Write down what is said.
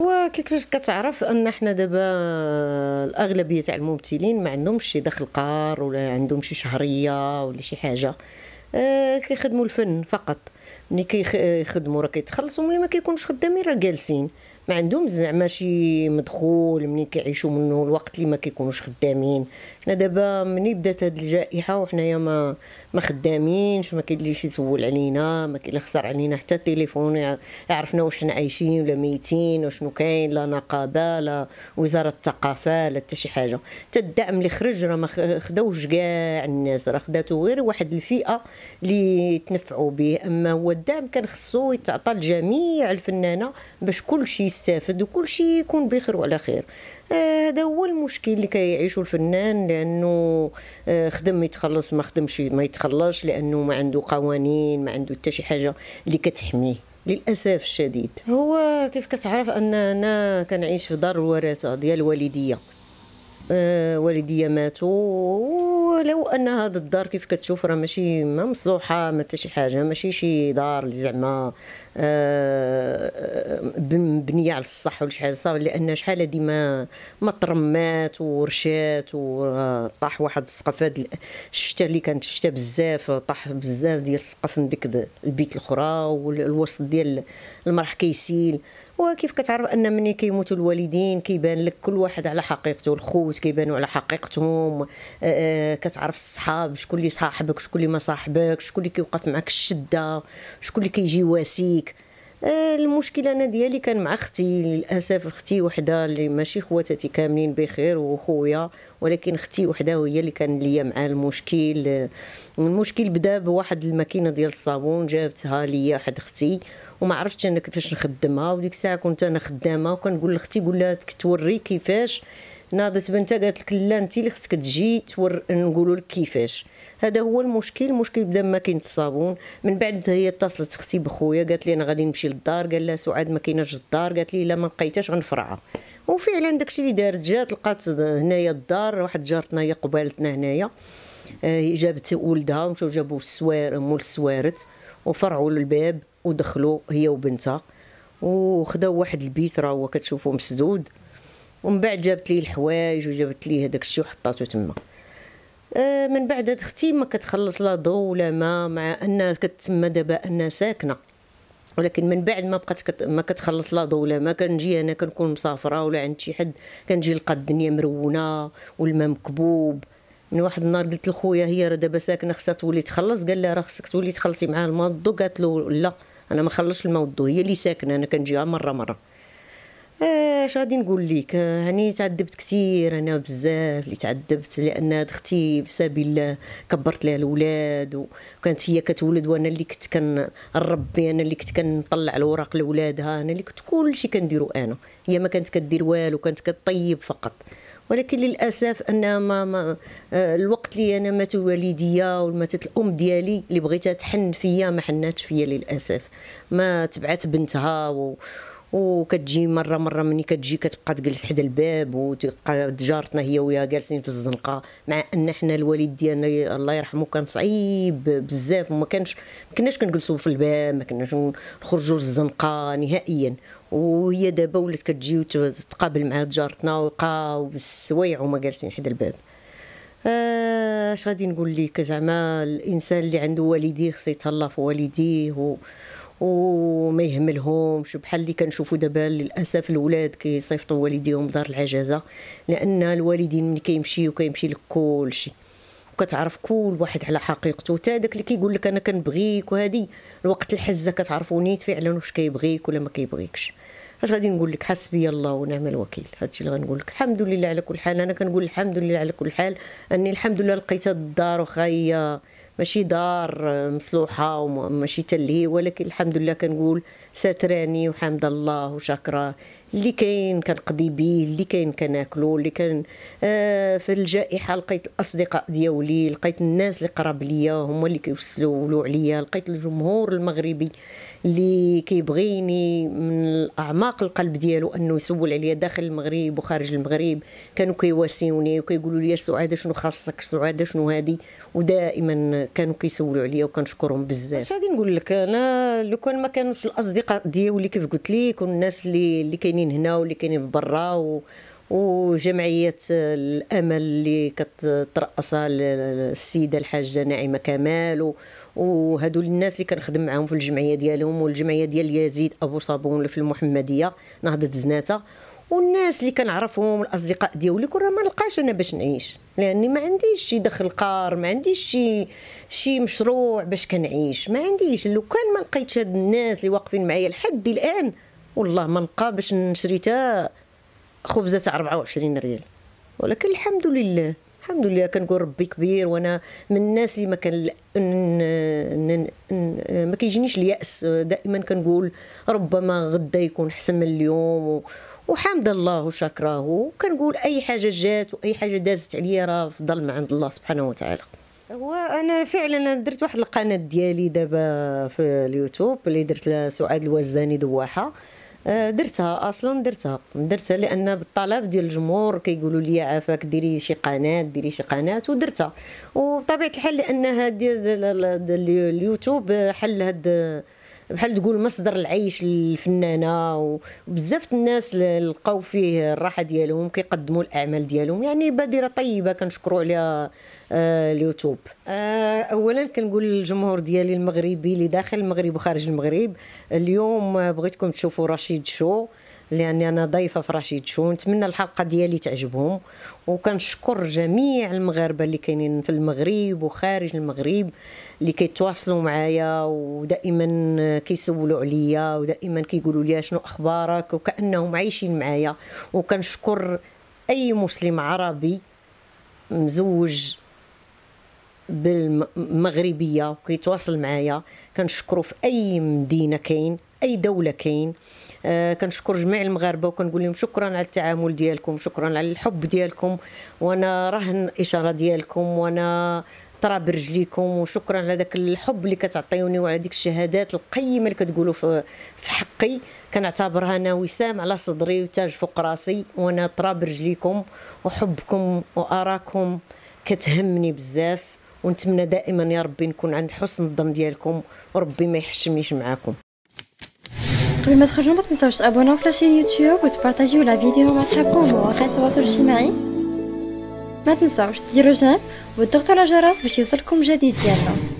وكيفاش كتعرف ان حنا دابا الاغلبيه تاع الممثلين ما عندهمش شي دخل قار ولا عندهم شي شهريه ولا شي حاجه آه كيخدموا الفن فقط ملي كيخدموا راه كيتخلصوا ملي ما كيكونوش خدامين راه جالسين ما عندهم زعما شي مدخول ملي كيعيشوا منه الوقت اللي ما كيكونوش خدامين حنا دابا ملي بدات هاد الجائحه وحنايا ما ما خدامينش ما كاين اللي يسول علينا ما كاين اللي خسر علينا حتى التليفون عرفنا واش حنا عايشين ولا ميتين وشنو كاين لا نقابه لا وزاره الثقافه لا حتى شي حاجه حتى الدعم اللي خرج راه ما خداوش كاع الناس راه خداتو غير واحد الفئه اللي تنفعوا به اما هو الدعم كان خصو يتعطى لجميع الفنانه باش كلشي يستافد وكلشي يكون بخير وعلى خير آه، هذا آه هو المشكل اللي كيعيشوا الفنان لانه آه، خدم يتخلص ما خدمش ما يتخلصش لانه ما عنده قوانين ما عنده حتى شي حاجه اللي كتحميه للاسف الشديد هو كيف كتعرف اننا كنعيش في دار الوراثه ديال الوالديه آه، والديا ماتوا ولو ان هذا الدار كيف كتشوف راه ماشي ما مصلوحه ما حتى شي حاجه ماشي شي دار اللي زعما مبنيه آه، على الصح ولا شي حاجه صافي لان شحال هادي ما ما ترمات ورشات وطاح واحد السقف هاد الشتاء اللي كانت الشتاء بزاف طاح بزاف ديال السقف من ديك البيت الاخرى والوسط ديال المرح كيسيل كي وكيف كتعرف ان ملي كيموتوا الوالدين كيبان لك كل واحد على حقيقته الخوت كيبانوا على حقيقتهم آه، آه، كتعرف الصحاب شكون اللي صاحبك شكون اللي ما صاحبك شكون اللي كيوقف معك الشده شكون اللي كيجي واسيك آه، المشكله انا ديالي كان مع اختي للاسف اختي وحده اللي ماشي خواتاتي كاملين بخير وخويا ولكن اختي وحده هي اللي كان ليا معاه المشكل آه، المشكل بدا بواحد الماكينه ديال الصابون جابتها ليا واحد اختي وما عرفتش انا كيفاش نخدمها وديك الساعه كنت انا خدامه وكنقول لاختي قول لها توري كيفاش ناضت بنتها قالت لك لا انت اللي خصك تجي تور نقولوا لك كيفاش هذا هو المشكل المشكل بدا ما كاين الصابون من بعد هي اتصلت اختي بخويا قالت لي انا غادي نمشي للدار قال لها سعاد ما كايناش الدار قالت لي لا ما لقيتهاش غنفرعها وفعلا داكشي اللي دارت جات لقات هنايا الدار واحد جارتنا هي قبالتنا هنايا آه، جابت ولدها ومشاو جابوا السوار مول السوارت وفرعوا الباب ودخلوا هي وبنتها وخداو واحد البيت راه هو كتشوفو مسدود ومن بعد جابت لي الحوايج وجابت لي هذاك الشيء وحطاته تما آه، من بعد هاد اختي ما كتخلص لا ضو لا ما مع انها كتسمى دابا انها ساكنه ولكن من بعد ما بقات كت... ما كتخلص لا ضو لا ما كنجي انا كنكون مسافره ولا عند شي حد كنجي نلقى الدنيا مرونه والماء مكبوب من واحد النهار قلت لخويا هي راه دابا ساكنه خصها تولي تخلص قال لها راه خصك تولي تخلصي معاها الماء الضو قالت له لا انا ما خلصش الماء الضو هي اللي ساكنه انا كنجيها مره مره اش غادي نقول لك هاني تعذبت كثير انا بزاف اللي تعذبت لان اختي في سبيل الله كبرت لها الاولاد وكانت هي كتولد وانا اللي كنت كنربي انا اللي كنت كنطلع الوراق لولادها انا اللي كنت كلشي كنديرو انا هي ما كانت كدير والو كانت كطيب فقط ولكن للاسف ان ما, ما آه، الوقت اللي انا مات والديا وماتت الام ديالي اللي بغيتها تحن فيا ما حناتش فيا للاسف ما تبعت بنتها و وكتجي مره مره مني كتجي كتبقى تجلس حدا الباب وتبقى جارتنا هي وياها جالسين في الزنقه مع ان حنا الوالد ديالنا الله يرحمه كان صعيب بزاف وما كانش ما كناش كنجلسوا في الباب ما كناش نخرجوا للزنقه نهائيا وهي دابا ولات كتجي وتقابل مع جارتنا ويبقاو بالسوايع وما جالسين حدا الباب آه، اش آه غادي نقول لك زعما الانسان اللي عنده والديه خصو يتهلا في والديه و... وما يهملهمش بحال اللي كنشوفوا دابا للاسف الاولاد كيصيفطوا والديهم دار العجزه لان الوالدين كيمشي كيمشيو كيمشي كل شيء وكتعرف كل واحد على حقيقته حتى داك اللي كيقول لك انا كنبغيك وهذه الوقت الحزه كتعرفوا نيت فعلا واش كيبغيك ولا ما كيبغيكش اش غادي نقول لك حسبي الله ونعم الوكيل هادشي اللي غنقول لك الحمد لله على كل حال انا كنقول الحمد لله على كل حال اني الحمد لله لقيت الدار وخايه ماشي دار آه، مصلوحه وماشي تلهي ولكن الحمد لله كنقول ستراني وحمد الله وشكرا اللي كاين كنقضي بيه اللي كاين كناكلو اللي كان آه في الجائحه لقيت الاصدقاء دياولي لقيت الناس اللي قراب ليا هما اللي كيوسلوا عليا لقيت الجمهور المغربي اللي كيبغيني من اعماق القلب ديالو انه يسول عليا داخل المغرب وخارج المغرب كانوا كيواسيوني وكيقولوا لي سعاده شنو خاصك سعاده شنو هادي ودائما كانوا كيسولوا عليا وكنشكرهم بزاف اش غادي نقول لك انا لو كان ما كانوش الاصدقاء الثقه ديولي كيف قلت لك والناس اللي اللي كاينين هنا واللي كاينين برا و وجمعيه الامل اللي كترأسها السيده الحاجه ناعمه كمال وهادو الناس اللي كنخدم معاهم في الجمعيه ديالهم والجمعيه ديال يزيد ابو صابون في المحمديه نهضه زناته والناس اللي كنعرفهم الاصدقاء ديالك راه ما نلقاش انا باش نعيش لاني ما عنديش شي دخل قار ما عنديش شي شي مشروع باش كنعيش ما عنديش لو كان ما لقيتش هاد الناس اللي واقفين معايا لحد الان والله ما نلقى باش نشري تا خبزه تاع 24 ريال ولكن الحمد لله الحمد لله كنقول ربي كبير وانا من الناس اللي ما كان ما كيجينيش الياس دائما كنقول ربما غدا يكون احسن من اليوم وحمد الله وشكراه وكنقول اي حاجه جات واي حاجه دازت عليا راه فضل من عند الله سبحانه وتعالى هو انا فعلا درت واحد القناه ديالي دابا في اليوتيوب اللي درت لها سعاد الوزاني دواحه آه، درتها اصلا درتها درتها لان بالطلب ديال الجمهور كيقولوا لي عافاك ديري شي قناه ديري شي قناه ودرتها وبطبيعه الحال لان هذه اليوتيوب حل هذا بحال تقول مصدر العيش للفنانه وبزاف الناس لقاو فيه الراحه ديالهم كيقدموا الاعمال ديالهم يعني بادره طيبه كنشكروا عليها آه، اليوتيوب آه، اولا كنقول للجمهور ديالي المغربي اللي داخل المغرب وخارج المغرب اليوم بغيتكم تشوفوا رشيد شو لاني انا ضيفه في رشيد شو نتمنى الحلقه ديالي تعجبهم وكنشكر جميع المغاربه اللي كاينين في المغرب وخارج المغرب اللي كيتواصلوا معايا ودائما كيسولوا عليا ودائما كيقولوا لي شنو اخبارك وكانهم عايشين معايا وكنشكر اي مسلم عربي مزوج بالمغربيه وكيتواصل معايا كنشكرو في اي مدينه كاين اي دوله كاين آه، كنشكر جميع المغاربه وكنقول لهم شكرا على التعامل ديالكم شكرا على الحب ديالكم وانا رهن الاشاره ديالكم وانا طرا برجليكم وشكرا على داك الحب اللي كتعطيوني وعلى ديك الشهادات القيمه اللي كتقولوا في حقي كنعتبرها انا وسام على صدري وتاج فوق راسي وانا طرا برجليكم وحبكم واراكم كتهمني بزاف ونتمنى دائما يا ربي نكون عند حسن الظن ديالكم وربي ما يحشمنيش معاكم قبل ما تخرجوا ما تنساوش تابوناو في لاشين يوتيوب وتبارطاجيو لا فيديو مع صحابكم ومواقع التواصل الاجتماعي ما تنساوش ديروا جيم وتضغطوا على الجرس باش يوصلكم جديد ديالنا